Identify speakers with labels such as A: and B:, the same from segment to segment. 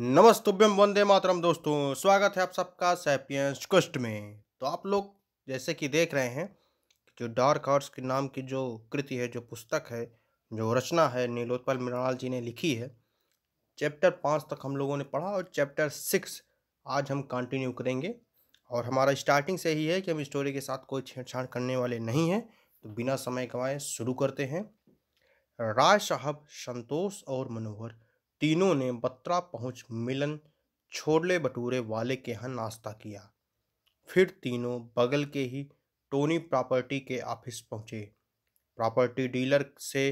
A: नमस्तुभ्यम वंदे मातरम दोस्तों स्वागत है आप सबका सैपियंस क्वेस्ट में तो आप लोग जैसे कि देख रहे हैं जो डार्क हॉर्स के नाम की जो कृति है जो पुस्तक है जो रचना है नीलोत्पल मृणाल जी ने लिखी है चैप्टर पाँच तक हम लोगों ने पढ़ा और चैप्टर सिक्स आज हम कंटिन्यू करेंगे और हमारा स्टार्टिंग से ही है कि हम स्टोरी के साथ कोई छेड़छाड़ करने वाले नहीं हैं तो बिना समय कमाए शुरू करते हैं राय साहब संतोष और मनोहर तीनों ने बत्रा पहुँच मिलन छोले भटूरे वाले के यहाँ नाश्ता किया फिर तीनों बगल के ही टोनी प्रॉपर्टी के ऑफिस पहुँचे प्रॉपर्टी डीलर से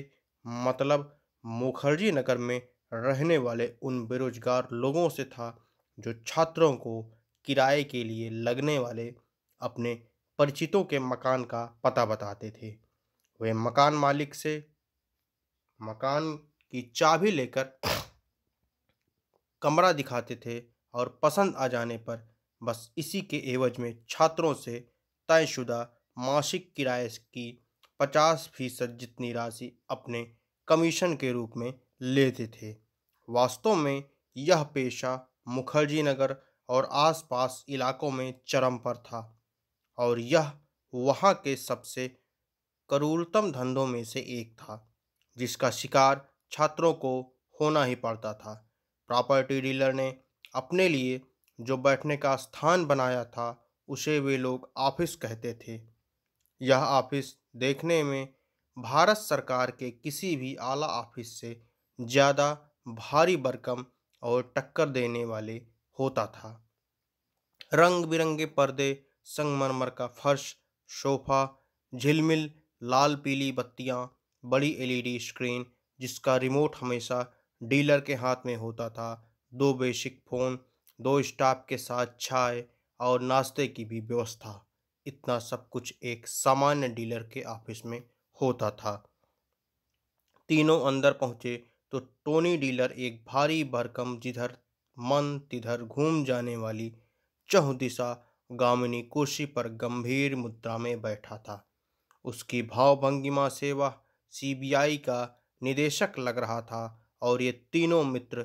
A: मतलब मुखर्जी नगर में रहने वाले उन बेरोजगार लोगों से था जो छात्रों को किराए के लिए लगने वाले अपने परिचितों के मकान का पता बताते थे वे मकान मालिक से मकान की चाबी लेकर कमरा दिखाते थे और पसंद आ जाने पर बस इसी के एवज में छात्रों से तयशुदा मासिक किराए की पचास फीसद जितनी राशि अपने कमीशन के रूप में लेते थे वास्तव में यह पेशा मुखर्जी नगर और आसपास इलाकों में चरम पर था और यह वहाँ के सबसे करूरतम धंधों में से एक था जिसका शिकार छात्रों को होना ही पड़ता था प्रॉपर्टी डीलर ने अपने लिए जो बैठने का स्थान बनाया था उसे वे लोग ऑफिस कहते थे यह ऑफिस देखने में भारत सरकार के किसी भी आला ऑफिस से ज़्यादा भारी बरकम और टक्कर देने वाले होता था रंग बिरंगे पर्दे संगमरमर का फर्श सोफा झिलमिल लाल पीली बत्तियाँ बड़ी एलईडी स्क्रीन जिसका रिमोट हमेशा डीलर के हाथ में होता था दो बेसिक फ़ोन दो स्टाफ के साथ चाय और नाश्ते की भी व्यवस्था इतना सब कुछ एक सामान्य डीलर के ऑफिस में होता था तीनों अंदर पहुंचे तो टोनी डीलर एक भारी भरकम जिधर मन तिधर घूम जाने वाली चहुदिशा गामिनी कुर्सी पर गंभीर मुद्रा में बैठा था उसकी भावभंगिमा से वह सीबीआई का निदेशक लग रहा था और ये तीनों मित्र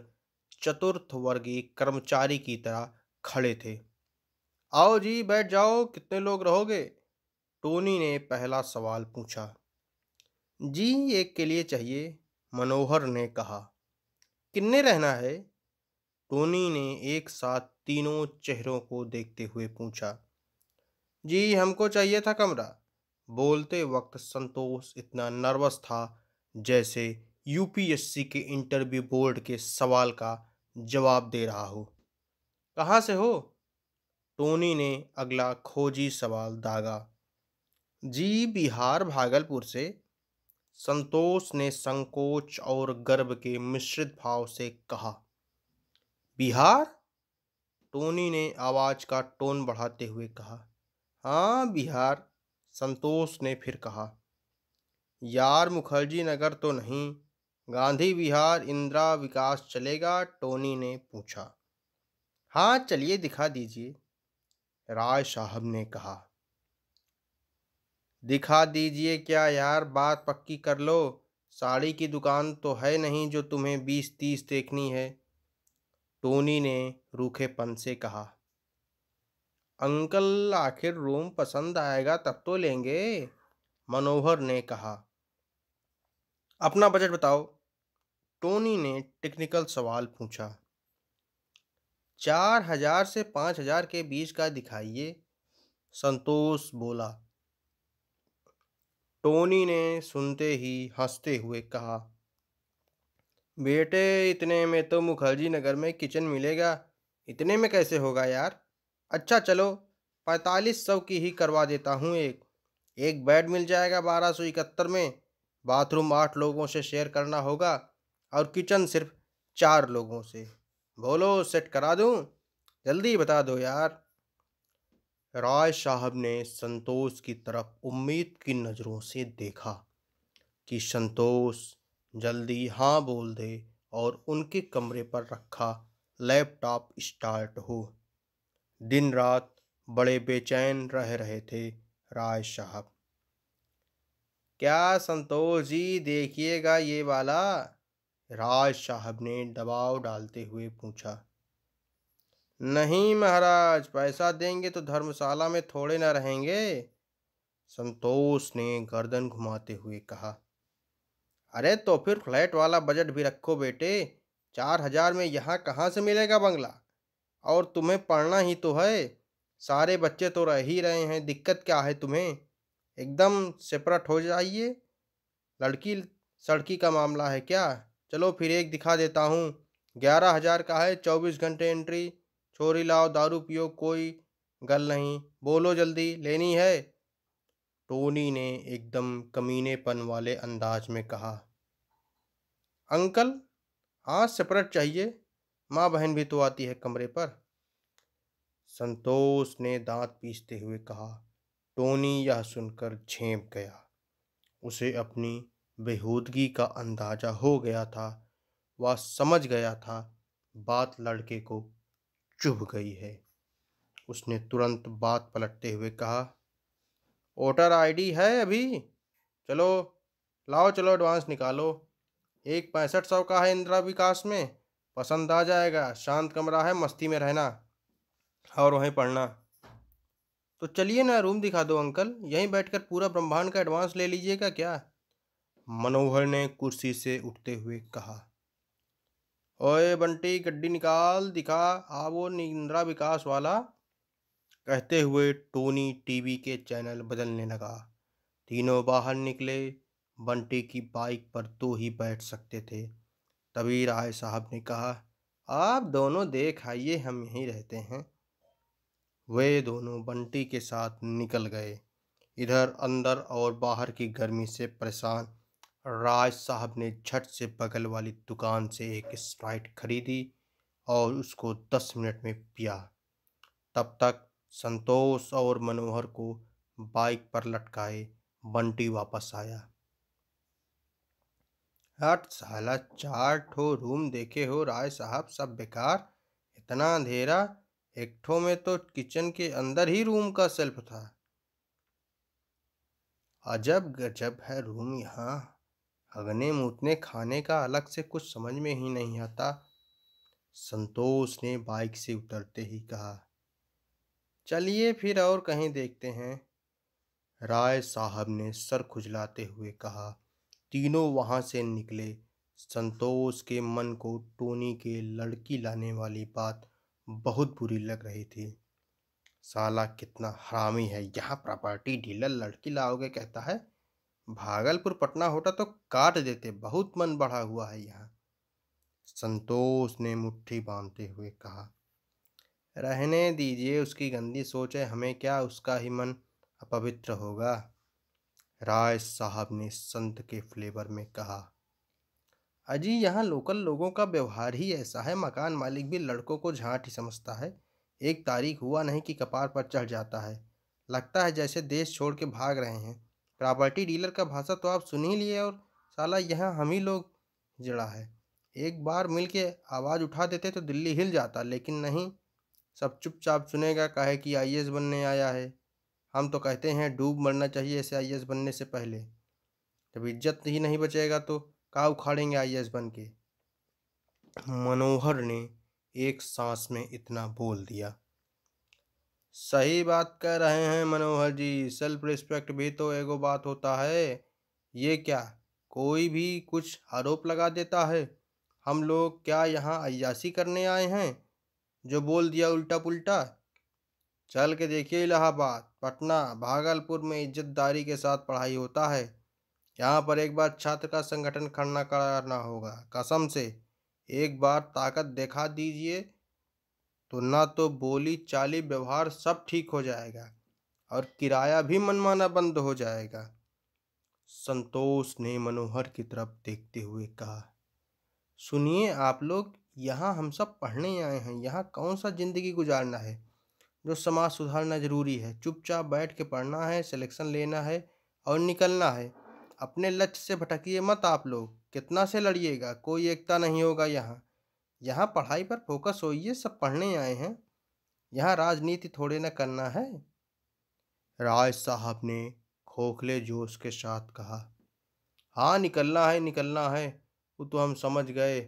A: चतुर्थ वर्गीय कर्मचारी की तरह खड़े थे आओ जी बैठ जाओ कितने लोग रहोगे टोनी ने पहला सवाल पूछा जी एक के लिए चाहिए मनोहर ने कहा किन्ने रहना है टोनी ने एक साथ तीनों चेहरों को देखते हुए पूछा जी हमको चाहिए था कमरा बोलते वक्त संतोष इतना नर्वस था जैसे यूपीएससी के इंटरव्यू बोर्ड के सवाल का जवाब दे रहा हो कहाँ से हो टोनी ने अगला खोजी सवाल दागा जी बिहार भागलपुर से संतोष ने संकोच और गर्व के मिश्रित भाव से कहा बिहार टोनी ने आवाज़ का टोन बढ़ाते हुए कहा हाँ बिहार संतोष ने फिर कहा यार मुखर्जी नगर तो नहीं गांधी विहार इंदिरा विकास चलेगा टोनी ने पूछा हाँ चलिए दिखा दीजिए राय साहब ने कहा दिखा दीजिए क्या यार बात पक्की कर लो साड़ी की दुकान तो है नहीं जो तुम्हें बीस तीस देखनी है टोनी ने रूखेपन से कहा अंकल आखिर रूम पसंद आएगा तब तो लेंगे मनोहर ने कहा अपना बजट बताओ टोनी ने टेक्निकल सवाल पूछा चार हजार से पाँच हजार के बीच का दिखाइए संतोष बोला टोनी ने सुनते ही हंसते हुए कहा बेटे इतने में तो मुखर्जी नगर में किचन मिलेगा इतने में कैसे होगा यार अच्छा चलो पैंतालीस सौ की ही करवा देता हूँ एक एक बेड मिल जाएगा बारह सौ इकहत्तर में बाथरूम आठ लोगों से शेयर करना होगा और किचन सिर्फ चार लोगों से बोलो सेट करा दूँ जल्दी बता दो यार राय साहब ने संतोष की तरफ उम्मीद की नज़रों से देखा कि संतोष जल्दी हाँ बोल दे और उनके कमरे पर रखा लैपटॉप स्टार्ट हो दिन रात बड़े बेचैन रह रहे थे राय साहब क्या संतोष जी देखिएगा ये वाला राज साहब ने दबाव डालते हुए पूछा नहीं महाराज पैसा देंगे तो धर्मशाला में थोड़े ना रहेंगे संतोष ने गर्दन घुमाते हुए कहा अरे तो फिर फ्लैट वाला बजट भी रखो बेटे चार हजार में यहाँ कहाँ से मिलेगा बंगला और तुम्हें पढ़ना ही तो है सारे बच्चे तो रह ही रहे हैं दिक्कत क्या है तुम्हें एकदम सेपरेट हो जाइए लड़की सड़की का मामला है क्या चलो फिर एक दिखा देता हूँ ग्यारह हज़ार का है चौबीस घंटे एंट्री छोरी लाओ दारू पियो कोई गल नहीं बोलो जल्दी लेनी है टोनी ने एकदम कमीनेपन वाले अंदाज में कहा अंकल हाँ सेपरेट चाहिए माँ बहन भी तो आती है कमरे पर संतोष ने दांत पीसते हुए कहा टोनी यह सुनकर झेप गया उसे अपनी बेहूदगी का अंदाज़ा हो गया था वह समझ गया था बात लड़के को चुभ गई है उसने तुरंत बात पलटते हुए कहा वोटर आईडी है अभी चलो लाओ चलो एडवांस निकालो एक पैंसठ सौ का है इंदिरा विकास में पसंद आ जाएगा शांत कमरा है मस्ती में रहना और वहीं पढ़ना तो चलिए ना रूम दिखा दो अंकल यहीं बैठकर पूरा ब्रह्मांड का एडवांस ले लीजिएगा क्या मनोहर ने कुर्सी से उठते हुए कहा ओए बंटी गड्डी निकाल दिखा आ वो निंद्रा विकास वाला कहते हुए टोनी टीवी के चैनल बदलने लगा तीनों बाहर निकले बंटी की बाइक पर तो ही बैठ सकते थे तभी राय साहब ने कहा आप दोनों देख आइए हम यहीं रहते हैं वे दोनों बंटी के साथ निकल गए इधर अंदर और बाहर की गर्मी से परेशान राज साहब ने झट से बगल वाली दुकान से एक स्प्राइट खरीदी और उसको दस मिनट में पिया तब तक संतोष और मनोहर को बाइक पर लटकाए बंटी वापस आया यार साला चार ठो रूम देखे हो राय साहब सब बेकार इतना अंधेरा एक ठो में तो किचन के अंदर ही रूम का सेल्फ था अजब गजब है रूम यहाँ हगने मुतने खाने का अलग से कुछ समझ में ही नहीं आता संतोष ने बाइक से उतरते ही कहा चलिए फिर और कहीं देखते हैं राय साहब ने सर खुजलाते हुए कहा तीनों वहां से निकले संतोष के मन को टोनी के लड़की लाने वाली बात बहुत बुरी लग रही थी साला कितना हरामी है यहाँ प्रॉपर्टी डीलर लड़की लाओगे कहता है भागलपुर पटना होता तो काट देते बहुत मन बढ़ा हुआ है यहाँ संतोष ने मुट्ठी बांधते हुए कहा रहने दीजिए उसकी गंदी सोच है हमें क्या उसका ही मन अपवित्र होगा राय साहब ने संत के फ्लेवर में कहा अजी यहाँ लोकल लोगों का व्यवहार ही ऐसा है मकान मालिक भी लड़कों को झांट ही समझता है एक तारीख हुआ नहीं कि कपार पर चढ़ जाता है लगता है जैसे देश छोड़ के भाग रहे हैं प्रॉपर्टी डीलर का भाषा तो आप सुन ही लिए और साला यहाँ हम ही लोग जड़ा है एक बार मिल के आवाज़ उठा देते तो दिल्ली हिल जाता लेकिन नहीं सब चुपचाप सुनेगा कहे कि आई बनने आया है हम तो कहते हैं डूब मरना चाहिए ऐसे आई बनने से पहले जब इज्जत ही नहीं बचेगा तो का उखाड़ेंगे आई बन के मनोहर ने एक सांस में इतना बोल दिया सही बात कह रहे हैं मनोहर जी सेल्फ रिस्पेक्ट भी तो एगो बात होता है ये क्या कोई भी कुछ आरोप लगा देता है हम लोग क्या यहाँ अयासी करने आए हैं जो बोल दिया उल्टा पुल्टा चल के देखिए इलाहाबाद पटना भागलपुर में इज्जतदारी के साथ पढ़ाई होता है यहाँ पर एक बार छात्र का संगठन खड़ना करना होगा कसम से एक बार ताकत दिखा दीजिए तो ना तो बोली चाली व्यवहार सब ठीक हो जाएगा और किराया भी मनमाना बंद हो जाएगा संतोष ने मनोहर की तरफ देखते हुए कहा सुनिए आप लोग यहाँ हम सब पढ़ने आए हैं यहाँ कौन सा ज़िंदगी गुजारना है जो समाज सुधारना ज़रूरी है चुपचाप बैठ के पढ़ना है सिलेक्शन लेना है और निकलना है अपने लक्ष्य से भटकिए मत आप लोग कितना से लड़िएगा कोई एकता नहीं होगा यहाँ यहाँ पढ़ाई पर फोकस होइए सब पढ़ने आए हैं यहाँ राजनीति थोड़े ना करना है राज साहब ने खोखले जोश के साथ कहा हाँ निकलना है निकलना है वो तो हम समझ गए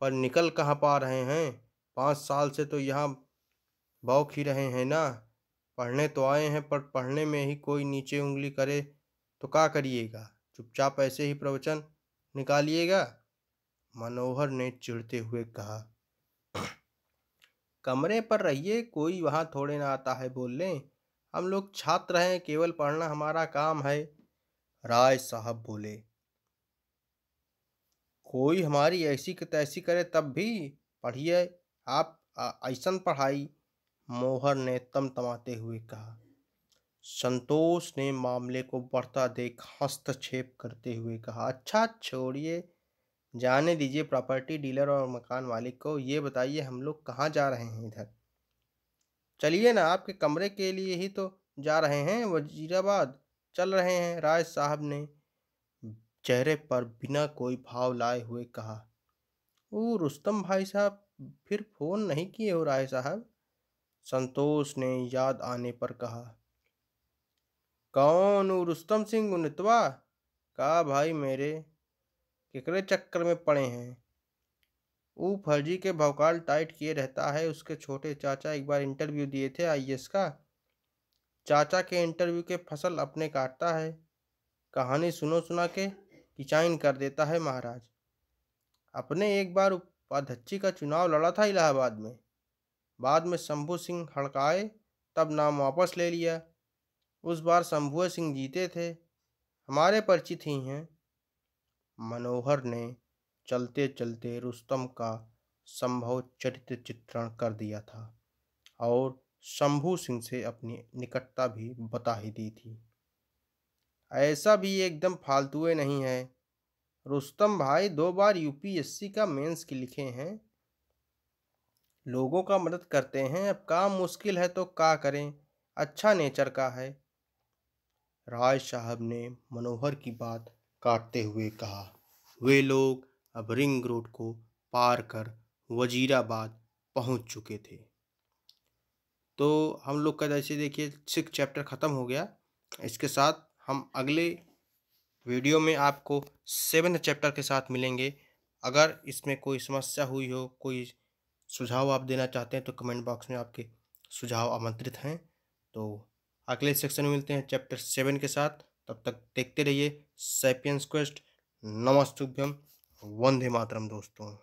A: पर निकल कहाँ पा रहे हैं पाँच साल से तो यहाँ बौख ही रहे हैं ना पढ़ने तो आए हैं पर पढ़ने में ही कोई नीचे उंगली करे तो क्या करिएगा चुपचाप ऐसे ही प्रवचन निकालिएगा मनोहर ने चिढ़ते हुए कहा कमरे पर रहिए कोई वहाँ थोड़े ना आता है लें हम लोग छात्र हैं केवल पढ़ना हमारा काम है राय साहब बोले कोई हमारी ऐसी कि तैसी करे तब भी पढ़िए आप ऐसा पढ़ाई मोहर ने तम तमाते हुए कहा संतोष ने मामले को बढ़ता देख हस्तक्षेप करते हुए कहा अच्छा छोड़िए जाने दीजिए प्रॉपर्टी डीलर और मकान मालिक को ये बताइए हम लोग कहाँ जा रहे हैं इधर चलिए ना आपके कमरे के लिए ही तो जा रहे हैं वजीराबाद चल रहे हैं राय साहब ने चेहरे पर बिना कोई भाव लाए हुए कहा वो रुस्तम भाई साहब फिर फ़ोन नहीं किए हो राय साहब संतोष ने याद आने पर कहा कौन रुस्तम सिंह उनतवा कहा भाई मेरे किकरे चक्कर में पड़े हैं वो फर्जी के भौकाल टाइट किए रहता है उसके छोटे चाचा एक बार इंटरव्यू दिए थे आईएएस का चाचा के इंटरव्यू के फसल अपने काटता है कहानी सुनो सुना के किचाइन कर देता है महाराज अपने एक बार उपाध्यक्षी का चुनाव लड़ा था इलाहाबाद में बाद में शंभू सिंह हड़काए तब नाम वापस ले लिया उस बार शंभु सिंह जीते थे हमारे परिचित ही हैं मनोहर ने चलते चलते रुस्तम का संभव चरित्र चित्रण कर दिया था और शंभु सिंह से अपनी निकटता भी बता ही दी थी ऐसा भी एकदम फालतुए नहीं है रुस्तम भाई दो बार यूपीएससी का मेंस के लिखे हैं लोगों का मदद करते हैं अब काम मुश्किल है तो का करें अच्छा नेचर का है राय साहब ने मनोहर की बात काटते हुए कहा वे लोग अब रिंग रोड को पार कर वजीराबाद पहुंच चुके थे तो हम लोग का जैसे देखिए सिक्स चैप्टर ख़त्म हो गया इसके साथ हम अगले वीडियो में आपको सेवन चैप्टर के साथ मिलेंगे अगर इसमें कोई समस्या हुई हो कोई सुझाव आप देना चाहते हैं तो कमेंट बॉक्स में आपके सुझाव आमंत्रित हैं तो अगले सेक्शन में मिलते हैं चैप्टर सेवन के साथ तब तक देखते रहिए सैपियंस क्वेस्ट नमस्तुभ्यम वंदे मातरम दोस्तों